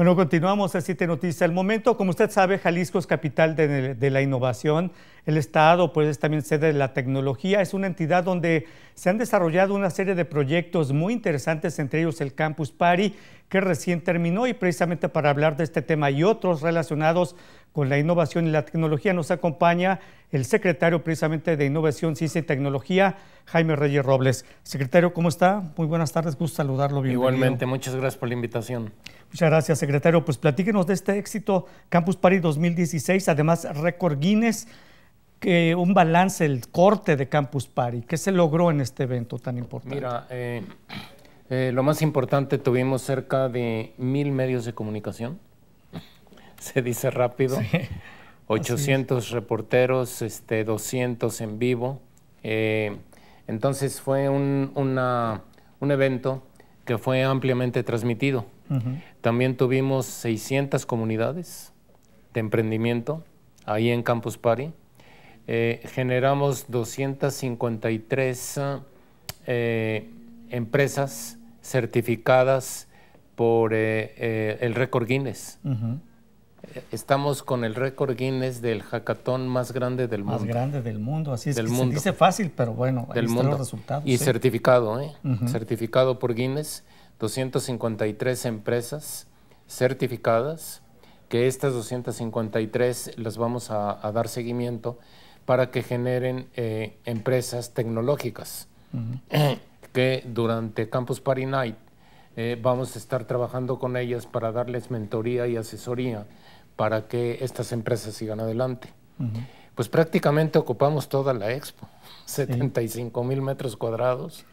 Bueno, continuamos así Siete noticia el momento, como usted sabe, Jalisco es capital de, la innovación. El Estado, pues, es también sede de la tecnología. Es una entidad donde se han desarrollado una serie de proyectos muy interesantes, entre ellos el Campus pari; que recién terminó y precisamente para hablar de este tema y otros relacionados con la innovación y la tecnología nos acompaña el secretario precisamente de Innovación, Ciencia y Tecnología, Jaime Reyes Robles. Secretario, ¿cómo está? Muy buenas tardes, gusto saludarlo. Bienvenido. Igualmente, muchas gracias por la invitación. Muchas gracias, secretario. Pues platíquenos de este éxito Campus Party 2016, además récord Guinness, que un balance, el corte de Campus Party. ¿Qué se logró en este evento tan importante? Mira, eh, eh, lo más importante, tuvimos cerca de mil medios de comunicación. Se dice rápido. ochocientos 800 reporteros, este, 200 en vivo. Eh, entonces fue un, evento que fue ampliamente transmitido. También tuvimos 600 comunidades de emprendimiento ahí en Campus Party. Eh, generamos 253 eh, empresas certificadas por eh, eh, el récord Guinness. Estamos con el récord Guinness del hackathon más grande del mundo. Más grande del mundo, así es. Del mundo. Se dice fácil, pero bueno, del mundo. resultados. Y certificado, ¿eh? Certificado por Guinness, 253 empresas certificadas, que estas 253 las vamos a, dar seguimiento para que generen eh, empresas tecnológicas. que durante Campus Party Night eh, vamos a estar trabajando con ellas para darles mentoría y asesoría para que estas empresas sigan adelante. Pues prácticamente ocupamos toda la expo, 75 mil metros cuadrados.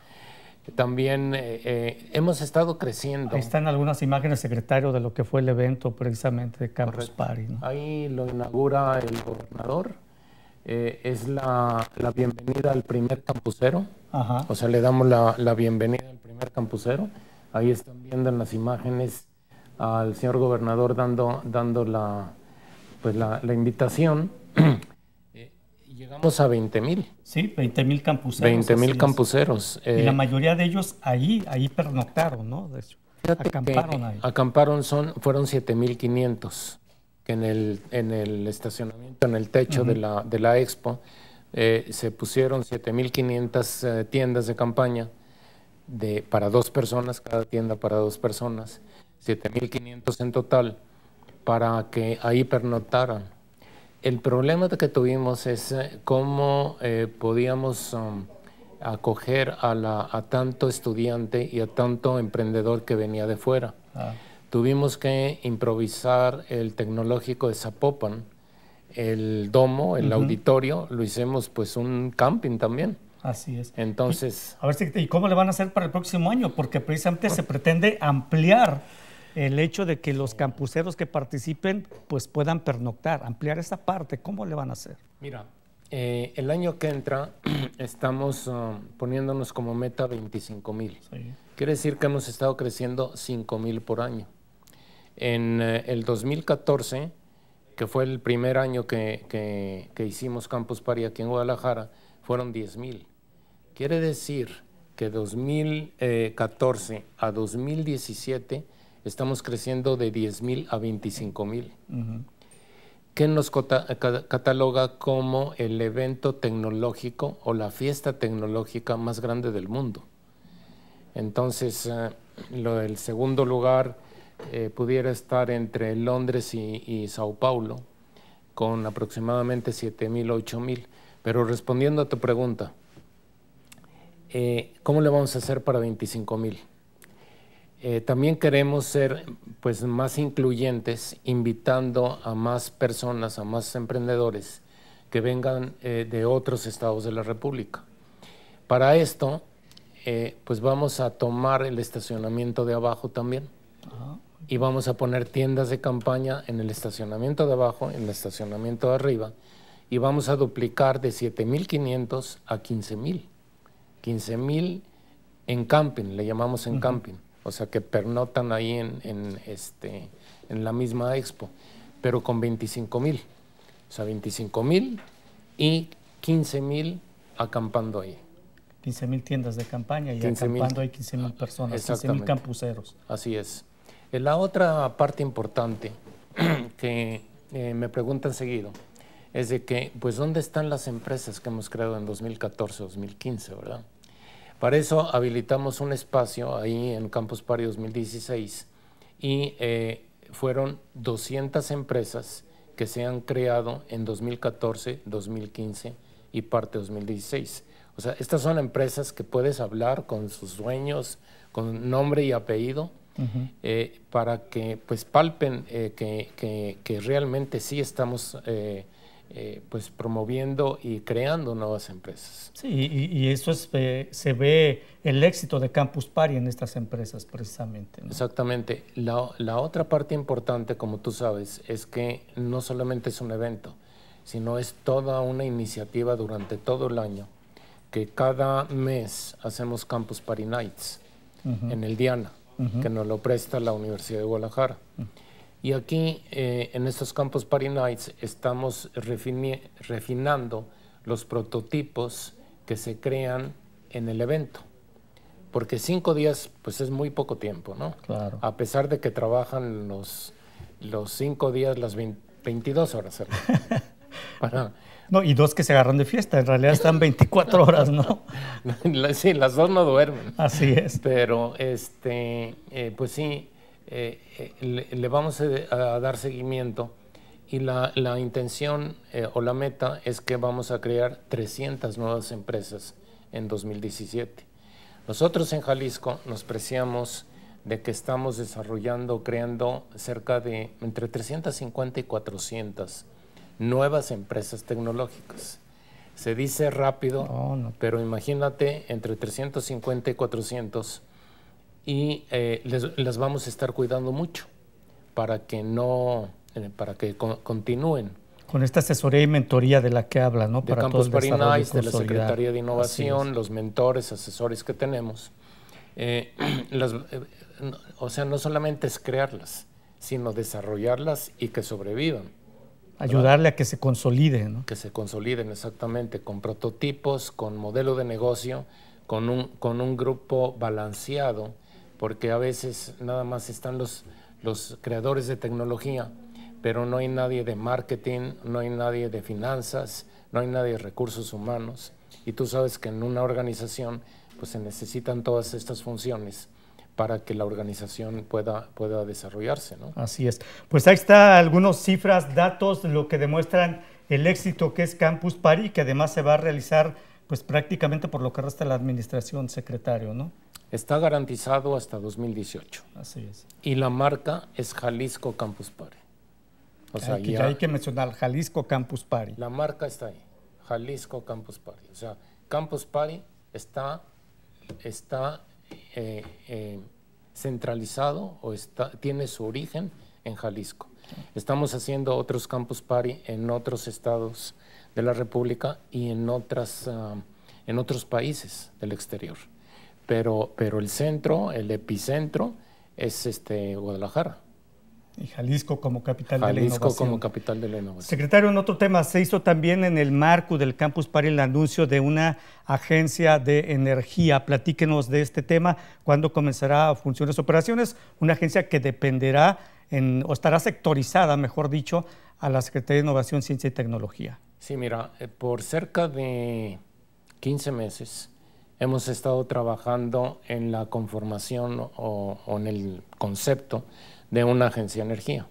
También eh, eh, hemos estado creciendo. Ahí están algunas imágenes, secretario, de lo que fue el evento precisamente de Campus Party. Ahí lo inaugura el gobernador eh, es la, bienvenida al primer campusero. O sea, le damos la, bienvenida al primer campusero. Ahí están viendo en las imágenes al señor gobernador dando, dando la, pues la, invitación. Eh, llegamos a 20 mil. Sí, 20 mil campuseros. 20 mil campuseros. y la eh, mayoría de ellos ahí, ahí pernoctaron, ¿no? De hecho, acamparon ahí. Acamparon, son, fueron 7.500 en el, estacionamiento, en el techo de, la, expo, eh, se pusieron 7.500 eh, tiendas de campaña de, para dos personas, cada tienda para dos personas, 7.500 en total, para que ahí pernotaran. El problema que tuvimos es eh, cómo podíamos um, acoger a, la, tanto estudiante y a tanto emprendedor que venía de fuera. Ah tuvimos que improvisar el tecnológico de Zapopan, el domo, el auditorio, lo hicimos pues un camping también. Así es. Entonces... Y, a ver si, ¿y cómo le van a hacer para el próximo año? Porque precisamente se ah. pretende ampliar el hecho de que los campuseros que participen pues puedan pernoctar, ampliar esa parte. ¿Cómo le van a hacer? Mira, eh, el año que entra estamos um, poniéndonos como meta 25 mil. Quiere decir que hemos estado creciendo 5 mil por año. En eh, el 2014, que fue el primer año que, hicimos Campus Party aquí en Guadalajara, fueron 10.000. Quiere decir que 2014 a 2017 estamos creciendo de 10.000 a 25.000, mil. que nos cataloga como el evento tecnológico o la fiesta tecnológica más grande del mundo. Entonces, eh, lo, del segundo lugar eh, pudiera estar entre Londres y, Sao Paulo, con aproximadamente mil o mil, Pero respondiendo a tu pregunta, eh, ¿cómo le vamos a hacer para 25.000? mil? Eh, también queremos ser pues, más incluyentes, invitando a más personas, a más emprendedores que vengan de otros estados de la República. Para esto, pues vamos a tomar el estacionamiento de abajo también y vamos a poner tiendas de campaña en el estacionamiento de abajo, en el estacionamiento de arriba, y vamos a duplicar de 7.500 a 15.000. 15.000 en camping, le llamamos en camping, o sea que pernotan ahí en, en, este, en la misma expo, pero con 25.000. O sea, 25.000 y 15.000 acampando ahí. 15.000 tiendas de campaña y acampando hay 15.000 personas, 15.000 campuceros Así es. Eh, la otra parte importante que eh, me preguntan seguido es de que, pues, ¿dónde están las empresas que hemos creado en 2014, 2015, verdad? Para eso habilitamos un espacio ahí en Campus Party 2016 y eh, fueron 200 empresas que se han creado en 2014, 2015 y parte 2016. O sea, estas son empresas que puedes hablar con sus dueños, con nombre y apellido, eh, para que pues palpen eh, que, que, realmente sí estamos eh, pues promoviendo y creando nuevas empresas. Sí, y, eso es, se ve el éxito de Campus Party en estas empresas precisamente. Exactamente. La, la, otra parte importante, como tú sabes, es que no solamente es un evento, sino es toda una iniciativa durante todo el año, que cada mes hacemos Campus Party Nights. en el Diana que nos lo presta la Universidad de Guadalajara. Y aquí, eh, en estos campos Party Nights, estamos refinando los prototipos que se crean en el evento. Porque cinco días, pues es muy poco tiempo, ¿no? Claro. A pesar de que trabajan los, cinco días, las 22 horas. No, y dos que se agarran de fiesta, en realidad están 24 horas, ¿no? sí, las dos no duermen. Así es. Pero, este, eh, pues sí, eh, eh, le, vamos a dar seguimiento y la, intención o la meta es que vamos a crear 300 nuevas empresas en 2017. Nosotros en Jalisco nos preciamos de que estamos desarrollando, creando cerca de entre 350 y 400 nuevas empresas tecnológicas. Se dice rápido, oh, pero imagínate entre 350 y 400 y eh, les, las vamos a estar cuidando mucho para que no, eh, para que continúen. Con esta asesoría y mentoría de la que habla, ¿no? De para Campus de la Secretaría de Innovación, los mentores, asesores que tenemos. Eh, las, o sea, no solamente es crearlas, sino desarrollarlas y que sobrevivan Ayudarle a que se consolide. ¿no? Que se consoliden, exactamente, con prototipos, con modelo de negocio, con un, grupo balanceado, porque a veces nada más están los, los creadores de tecnología, pero no hay nadie de marketing, no hay nadie de finanzas, no hay nadie de recursos humanos. Y tú sabes que en una organización pues se necesitan todas estas funciones para que la organización pueda, pueda desarrollarse. ¿no? Así es. Pues ahí está algunas cifras, datos, lo que demuestran el éxito que es Campus Party, que además se va a realizar pues prácticamente por lo que resta la administración, secretario, ¿no? Está garantizado hasta 2018. Así es. Y la marca es Jalisco Campus Party. O sea, hay, que, hay que mencionar Jalisco Campus Party. La marca está ahí, Jalisco Campus Party. O sea, Campus Party está, está eh, eh, centralizado o está, tiene su origen en Jalisco. Estamos haciendo otros campus party en otros estados de la República y en, otras, ah, en otros países del exterior. Pero, pero el centro, el epicentro, es este, Guadalajara y Jalisco como capital de la innovación. Jalisco como capital de la innovación. Secretario, en otro tema, se hizo también en el marco del Campus Party el anuncio de una agencia de energía. Platíquenos de este tema, cuándo comenzará a funcionar sus operaciones, una agencia que dependerá o estará sectorizada, mejor dicho, a la Secretaría de Innovación, Ciencia y Tecnología. Sí, mira, eh, por cerca de 15 meses hemos estado trabajando en la conformación o en el concepto de una agencia de energía.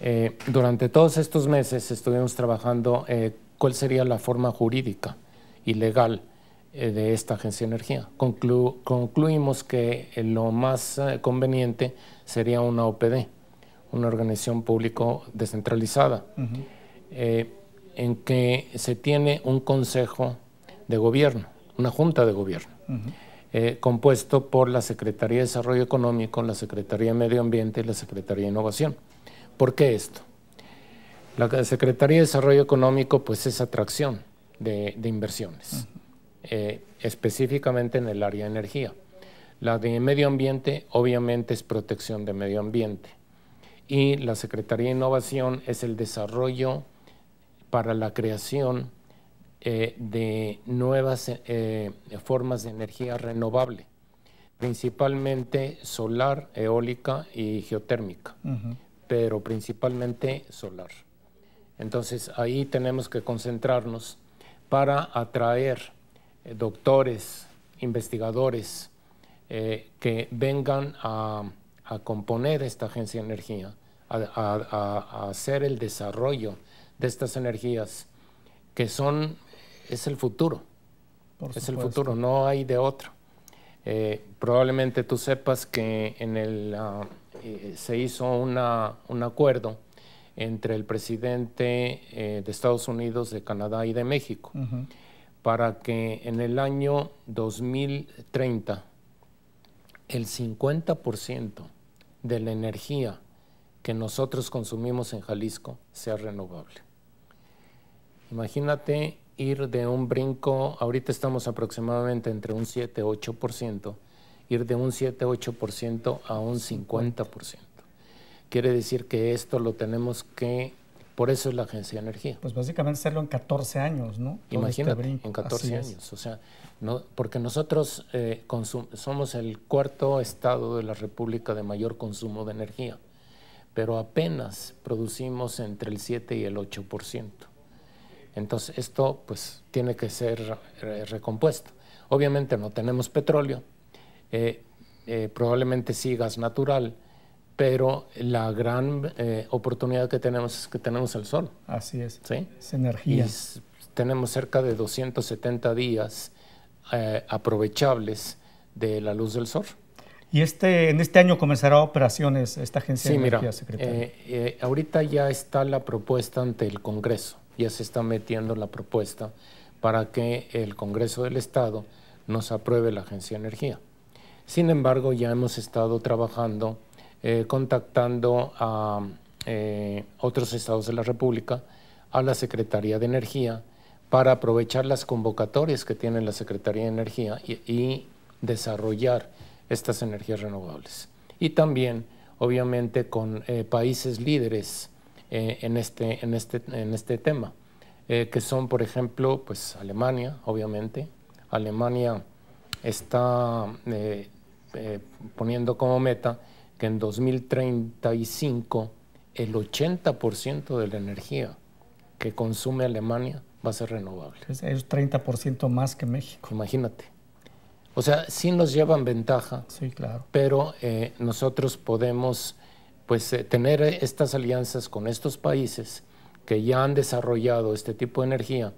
Eh, durante todos estos meses estuvimos trabajando eh, cuál sería la forma jurídica y legal eh, de esta agencia de energía. concluimos que lo más conveniente sería una OPD, una organización público descentralizada, en que se tiene un consejo de gobierno, una junta de gobierno. Eh, compuesto por la Secretaría de Desarrollo Económico, la Secretaría de Medio Ambiente y la Secretaría de Innovación. ¿Por qué esto? La Secretaría de Desarrollo Económico pues es atracción de, inversiones, eh, específicamente en el área de energía. La de medio ambiente obviamente es protección de medio ambiente y la Secretaría de Innovación es el desarrollo para la creación eh, de nuevas eh, formas de energía renovable, principalmente solar, eólica y geotérmica, pero principalmente solar. Entonces ahí tenemos que concentrarnos para atraer eh, doctores, investigadores que vengan a, componer esta agencia de energía, a hacer el desarrollo de estas energías que son es el futuro. es el futuro, no hay de otro. Eh, probablemente tú sepas que en el, ah, eh, se hizo un acuerdo entre el presidente eh, de Estados Unidos, de Canadá y de México para que en el año 2030 el 50% de la energía que nosotros consumimos en Jalisco sea renovable. Imagínate ir de un brinco, ahorita estamos aproximadamente entre un 7-8%, ir de un 7-8% a un 50%. Quiere decir que esto lo tenemos que, por eso es la agencia de energía. Pues básicamente hacerlo en 14 años, ¿no? Este Imagínate, en 14 años. O sea, no, porque nosotros eh, somos el cuarto estado de la República de mayor consumo de energía, pero apenas producimos entre el 7 y el 8%. Entonces esto pues tiene que ser recompuesto. Obviamente no tenemos petróleo, eh, eh, probablemente sí gas natural, pero la gran eh, oportunidad que tenemos es que tenemos el sol. Así es. ¿sí? Es energía. Y tenemos cerca de 270 días aprovechables de la luz del sol. Y este, en este año comenzará operaciones esta agencia de energía, mira, ahorita ya está la propuesta ante el Congreso ya se está metiendo la propuesta para que el Congreso del Estado nos apruebe la Agencia de Energía. Sin embargo, ya hemos estado trabajando, eh, contactando a eh, otros estados de la República, a la Secretaría de Energía, para aprovechar las convocatorias que tiene la Secretaría de Energía y, desarrollar estas energías renovables. Y también, obviamente, con eh, países líderes eh, en, este, en, este, en este tema, eh, que son, por ejemplo, pues Alemania, obviamente. Alemania está eh, poniendo como meta que en 2035 el 80% de la energía que consume Alemania va a ser renovable. Es 30% más que México. Imagínate. O sea, sí nos llevan ventaja, sí, claro. pero nosotros podemos pues eh, tener eh, estas alianzas con estos países que ya han desarrollado este tipo de energía,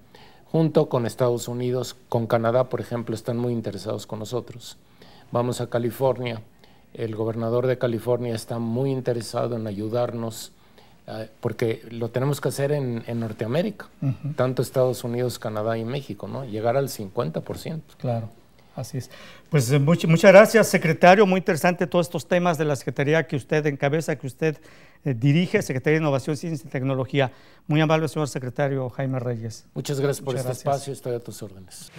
junto con Estados Unidos, con Canadá, por ejemplo, están muy interesados con nosotros. Vamos a California, el gobernador de California está muy interesado en ayudarnos, eh, porque lo tenemos que hacer en, Norteamérica, tanto Estados Unidos, Canadá y México, ¿no? Llegar al 50%. Claro. Así es. Pues eh, muchas gracias, secretario. Muy interesante todos estos temas de la Secretaría que usted encabeza, que usted eh, dirige, Secretaría de Innovación, Ciencia y Tecnología. Muy amable, señor secretario Jaime Reyes. Muchas gracias por este espacio. Estoy a tus órdenes.